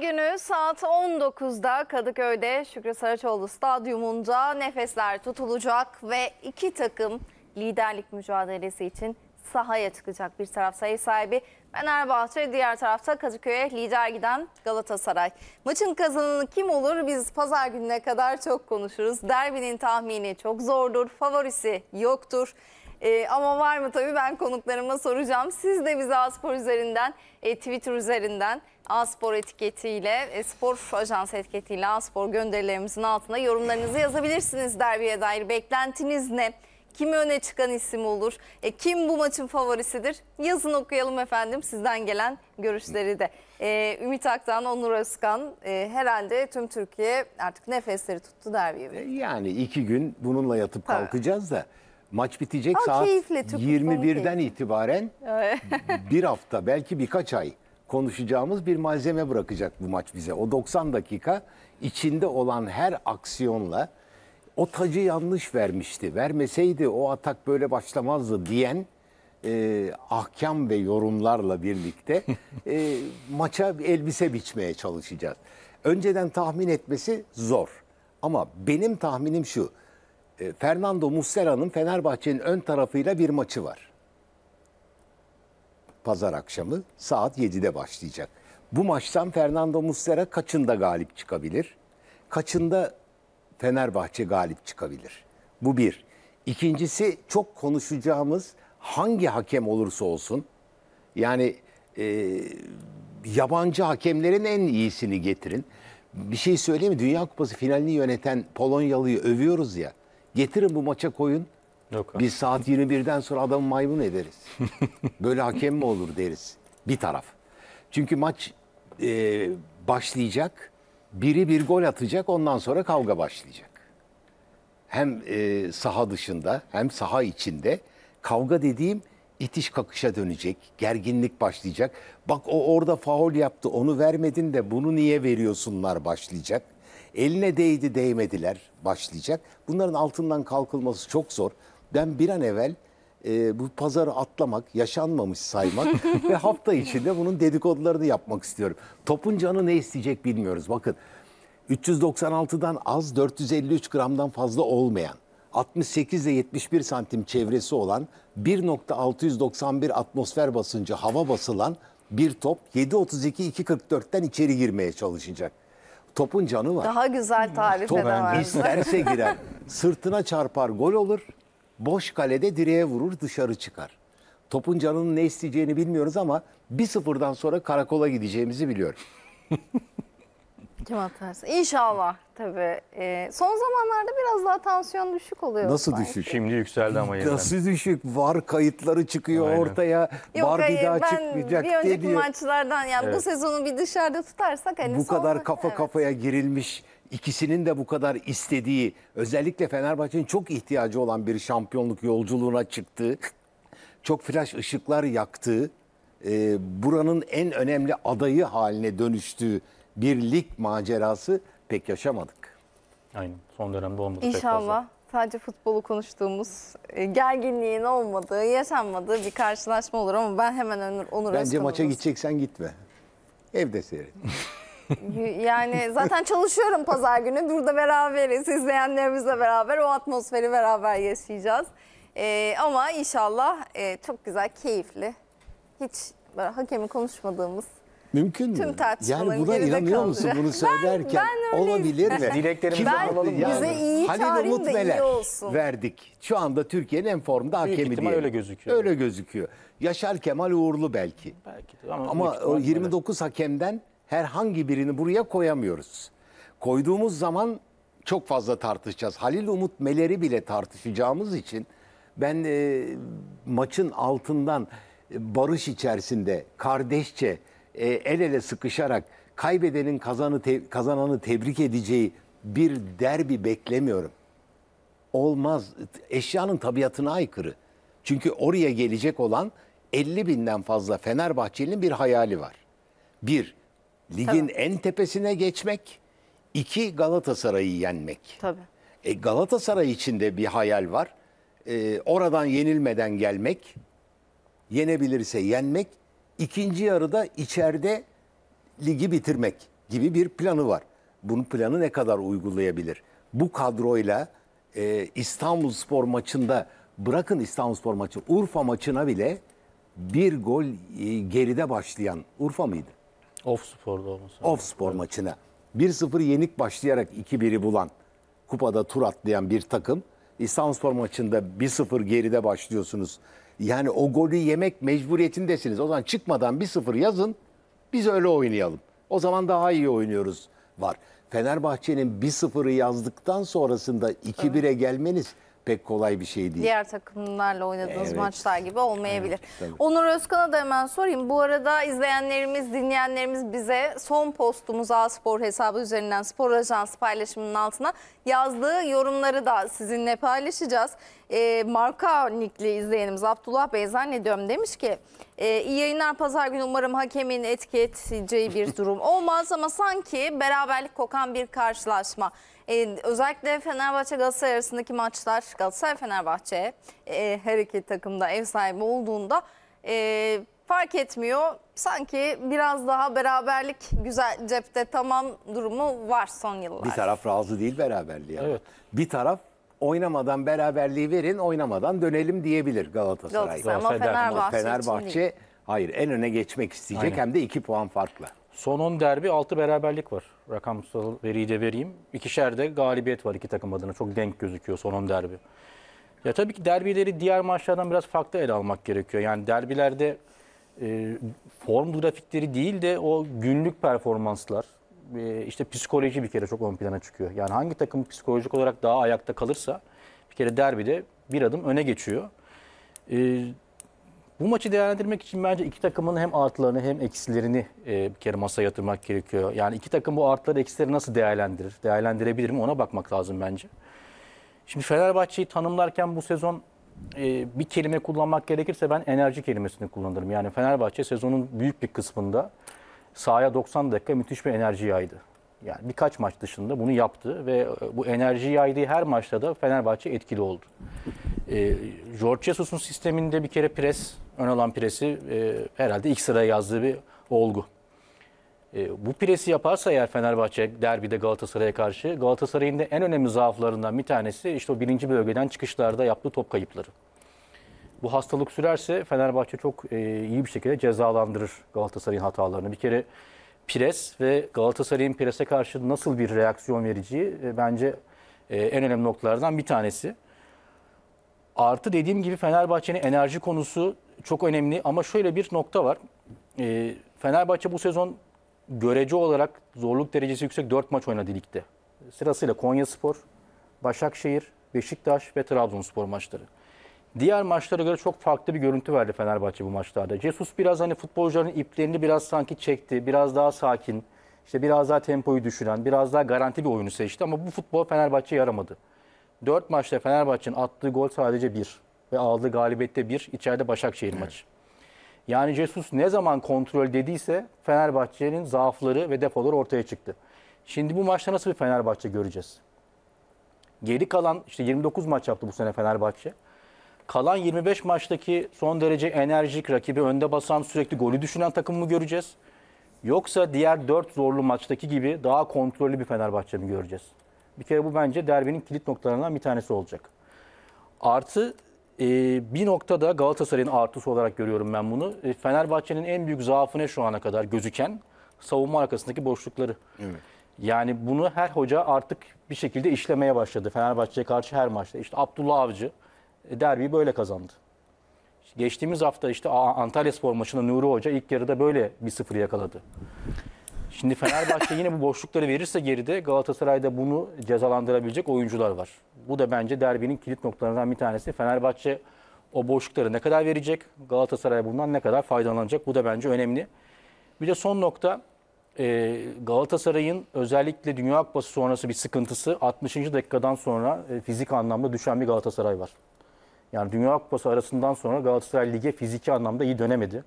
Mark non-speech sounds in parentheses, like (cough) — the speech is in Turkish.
günü saat 19'da Kadıköy'de Şükrü Saraçoğlu Stadyumunda nefesler tutulacak ve iki takım liderlik mücadelesi için sahaya çıkacak. Bir taraf sayı sahibi Fenerbahçe, diğer tarafta Kadıköy'e lider giden Galatasaray. Maçın kazananı kim olur biz pazar gününe kadar çok konuşuruz. Derbinin tahmini çok zordur, favorisi yoktur. E, ama var mı tabii ben konuklarıma soracağım. Siz de bize Aspor üzerinden, e, Twitter üzerinden Aspor etiketiyle, e, spor ajans etiketiyle Aspor gönderilerimizin altına yorumlarınızı yazabilirsiniz derbiye dair. Beklentiniz ne? Kimi öne çıkan isim olur? E, kim bu maçın favorisidir? Yazın okuyalım efendim sizden gelen görüşleri de. E, Ümit Aktan, Onur Özkan e, herhalde tüm Türkiye artık nefesleri tuttu derbiye. E, yani iki gün bununla yatıp kalkacağız da. Maç bitecek Daha saat keyifli, 21'den keyifli. itibaren bir hafta belki birkaç ay konuşacağımız bir malzeme bırakacak bu maç bize. O 90 dakika içinde olan her aksiyonla o tacı yanlış vermişti. Vermeseydi o atak böyle başlamazdı diyen e, ahkam ve yorumlarla birlikte (laughs) e, maça elbise biçmeye çalışacağız. Önceden tahmin etmesi zor. Ama benim tahminim şu. E, Fernando Muslera'nın Fenerbahçe'nin ön tarafıyla bir maçı var. Pazar akşamı saat 7'de başlayacak. Bu maçtan Fernando Muslera kaçında galip çıkabilir? Kaçında Fenerbahçe galip çıkabilir? Bu bir. İkincisi çok konuşacağımız hangi hakem olursa olsun yani e, yabancı hakemlerin en iyisini getirin. Bir şey söyleyeyim mi? Dünya Kupası finalini yöneten Polonyalı'yı övüyoruz ya. Getirin bu maça koyun. Yok abi. Biz saat 21'den sonra adamı maymun ederiz. (laughs) Böyle hakem mi olur deriz. Bir taraf. Çünkü maç e, başlayacak. Biri bir gol atacak. Ondan sonra kavga başlayacak. Hem e, saha dışında hem saha içinde. Kavga dediğim itiş kakışa dönecek. Gerginlik başlayacak. Bak o orada faul yaptı onu vermedin de bunu niye veriyorsunlar başlayacak. Eline değdi değmediler başlayacak. Bunların altından kalkılması çok zor. Ben bir an evvel e, bu pazarı atlamak, yaşanmamış saymak (laughs) ve hafta içinde bunun dedikodularını yapmak istiyorum. Topun canı ne isteyecek bilmiyoruz. Bakın 396'dan az 453 gramdan fazla olmayan 68 ile 71 santim çevresi olan 1.691 atmosfer basıncı hava basılan bir top 7.32-2.44'ten içeri girmeye çalışacak. Topun canı var. Daha güzel tarif Top edemezsin. isterse (laughs) girer. Sırtına çarpar gol olur. Boş kalede direğe vurur dışarı çıkar. Topun canının ne isteyeceğini bilmiyoruz ama bir sıfırdan sonra karakola gideceğimizi biliyorum. (laughs) Kim atarsa. İnşallah tabii. Ee, son zamanlarda biraz daha tansiyon düşük oluyor. Nasıl sanki. düşük? Şimdi yükseldi ama yeniden. Nasıl düşük? Var kayıtları çıkıyor Aynen. ortaya. Yok, var hayır, bir daha ben çıkmayacak bir önceki diye. maçlardan yani evet. bu sezonu bir dışarıda tutarsak hani bu kadar sonra, kafa evet. kafaya girilmiş ikisinin de bu kadar istediği özellikle Fenerbahçe'nin çok ihtiyacı olan bir şampiyonluk yolculuğuna çıktığı çok flash ışıklar yaktığı e, buranın en önemli adayı haline dönüştüğü birlik macerası pek yaşamadık. Aynen. Son dönemde olmadı pek fazla. İnşallah sadece futbolu konuştuğumuz, e, gerginliğin olmadığı, yaşanmadığı bir karşılaşma olur ama ben hemen Onur, Onur Bence Özkan'ımız- maça gideceksen gitme. Evde seyret. Yani zaten çalışıyorum pazar günü. Burada beraberiz. izleyenlerimizle beraber o atmosferi beraber yaşayacağız. Ee, ama inşallah e, çok güzel, keyifli. Hiç böyle hakemi konuşmadığımız Mümkün mü? Tüm yani buna inanıyor musun bunu söylerken? Ben, ben olabilir mi? (laughs) Dileklerimizi ben, alalım. Yani. Bize iyi Halil Umut da Meler iyi olsun. verdik. Şu anda Türkiye'nin en formda Büyük hakemi diye. öyle gözüküyor. Öyle gözüküyor. Yaşar Kemal Uğurlu belki. Belki de, ama, ama o 29 öyle. hakemden herhangi birini buraya koyamıyoruz. Koyduğumuz zaman çok fazla tartışacağız. Halil Umut Meler'i bile tartışacağımız için ben e, maçın altından e, barış içerisinde kardeşçe e, el ele sıkışarak kaybedenin kazanı te, kazananı tebrik edeceği bir derbi beklemiyorum. Olmaz. Eşyanın tabiatına aykırı. Çünkü oraya gelecek olan 50 binden fazla Fenerbahçeli'nin bir hayali var. Bir, ligin Tabii. en tepesine geçmek. İki, Galatasaray'ı yenmek. Tabii. E, Galatasaray için de bir hayal var. E, oradan yenilmeden gelmek, yenebilirse yenmek ikinci yarıda içeride ligi bitirmek gibi bir planı var. Bunun planı ne kadar uygulayabilir? Bu kadroyla e, İstanbul Spor maçında bırakın İstanbul Spor maçı Urfa maçına bile bir gol e, geride başlayan Urfa mıydı? Off Spor'da olması. Off Spor evet. maçına. 1-0 yenik başlayarak 2-1'i bulan, kupada tur atlayan bir takım. İstanbul Spor maçında 1-0 geride başlıyorsunuz. Yani o golü yemek mecburiyetindesiniz. O zaman çıkmadan bir sıfır yazın. Biz öyle oynayalım. O zaman daha iyi oynuyoruz var. Fenerbahçe'nin bir sıfırı yazdıktan sonrasında 2-1'e gelmeniz pek kolay bir şey değil. Diğer takımlarla oynadığınız Evet. maçlar gibi olmayabilir. Evet, Onur Özkan'a da hemen sorayım. Bu arada izleyenlerimiz, dinleyenlerimiz bize son postumuz A Spor hesabı üzerinden spor ajansı paylaşımının altına yazdığı yorumları da sizinle paylaşacağız. E, marka nikli izleyenimiz Abdullah Bey zannediyorum demiş ki e, iyi yayınlar pazar günü umarım hakemin etki edeceği bir durum (laughs) olmaz ama sanki beraberlik kokan bir karşılaşma. Ee, özellikle Fenerbahçe Galatasaray arasındaki maçlar Galatasaray Fenerbahçe e, her iki takımda ev sahibi olduğunda e, fark etmiyor. Sanki biraz daha beraberlik güzel cepte tamam durumu var son yıllarda. Bir taraf razı değil beraberliğe. Evet. Bir taraf oynamadan beraberliği verin, oynamadan dönelim diyebilir Galatasaray. Galatasaray ama Fenerbahçe, Fenerbahçe hayır en öne geçmek isteyecek Aynen. hem de 2 puan farkla. Son 10 derbi 6 beraberlik var. Rakamsal veriyi de vereyim. İkişer de galibiyet var iki takım adına. Çok denk gözüküyor son 10 derbi. Ya tabii ki derbileri diğer maçlardan biraz farklı ele almak gerekiyor. Yani derbilerde e, form grafikleri değil de o günlük performanslar, e, işte psikoloji bir kere çok ön plana çıkıyor. Yani hangi takım psikolojik olarak daha ayakta kalırsa bir kere derbide bir adım öne geçiyor. E, bu maçı değerlendirmek için bence iki takımın hem artılarını hem eksilerini e, bir kere masaya yatırmak gerekiyor. Yani iki takım bu artları eksileri nasıl değerlendirir, değerlendirebilir mi ona bakmak lazım bence. Şimdi Fenerbahçe'yi tanımlarken bu sezon e, bir kelime kullanmak gerekirse ben enerji kelimesini kullanırım. Yani Fenerbahçe sezonun büyük bir kısmında sahaya 90 dakika müthiş bir enerji yaydı. Yani birkaç maç dışında bunu yaptı ve e, bu enerji yaydığı her maçta da Fenerbahçe etkili oldu. E, George Jesus'un sisteminde bir kere pres, ön alan presi e, herhalde ilk sıraya yazdığı bir olgu. E, bu presi yaparsa eğer Fenerbahçe derbide Galatasaray'a karşı Galatasaray'ın da en önemli zaaflarından bir tanesi işte o birinci bölgeden çıkışlarda yaptığı top kayıpları. Bu hastalık sürerse Fenerbahçe çok e, iyi bir şekilde cezalandırır Galatasaray'ın hatalarını. Bir kere pres ve Galatasaray'ın prese karşı nasıl bir reaksiyon vereceği e, bence e, en önemli noktalardan bir tanesi. Artı dediğim gibi Fenerbahçe'nin enerji konusu çok önemli ama şöyle bir nokta var. E, Fenerbahçe bu sezon görece olarak zorluk derecesi yüksek 4 maç oynadı ligde. Sırasıyla Konya Spor, Başakşehir, Beşiktaş ve Trabzonspor maçları. Diğer maçlara göre çok farklı bir görüntü verdi Fenerbahçe bu maçlarda. Jesus biraz hani futbolcuların iplerini biraz sanki çekti. Biraz daha sakin, işte biraz daha tempoyu düşünen, biraz daha garanti bir oyunu seçti. Ama bu futbol Fenerbahçe yaramadı. 4 maçta Fenerbahçe'nin attığı gol sadece 1 ve aldığı galibette 1 içeride Başakşehir evet. maçı. Yani Jesus ne zaman kontrol dediyse Fenerbahçe'nin zaafları ve defoları ortaya çıktı. Şimdi bu maçta nasıl bir Fenerbahçe göreceğiz? Geri kalan işte 29 maç yaptı bu sene Fenerbahçe. Kalan 25 maçtaki son derece enerjik, rakibi önde basan, sürekli golü düşünen takım mı göreceğiz? Yoksa diğer 4 zorlu maçtaki gibi daha kontrollü bir Fenerbahçe mi göreceğiz? Bir kere bu bence derbinin kilit noktalarından bir tanesi olacak. Artı e, bir noktada Galatasaray'ın artısı olarak görüyorum ben bunu. E, Fenerbahçe'nin en büyük zaafı ne şu ana kadar gözüken? Savunma arkasındaki boşlukları. Evet. Yani bunu her hoca artık bir şekilde işlemeye başladı. Fenerbahçe'ye karşı her maçta. İşte Abdullah Avcı e, derbiyi böyle kazandı. Geçtiğimiz hafta işte Antalya Spor maçında Nuri Hoca ilk yarıda böyle bir sıfır yakaladı. Şimdi Fenerbahçe yine bu boşlukları verirse geride Galatasaray'da bunu cezalandırabilecek oyuncular var. Bu da bence derbinin kilit noktalarından bir tanesi. Fenerbahçe o boşlukları ne kadar verecek? Galatasaray bundan ne kadar faydalanacak? Bu da bence önemli. Bir de son nokta e, Galatasaray'ın özellikle Dünya Akbası sonrası bir sıkıntısı 60. dakikadan sonra e, fizik anlamda düşen bir Galatasaray var. Yani Dünya Akbası arasından sonra Galatasaray lige fiziki anlamda iyi dönemedi.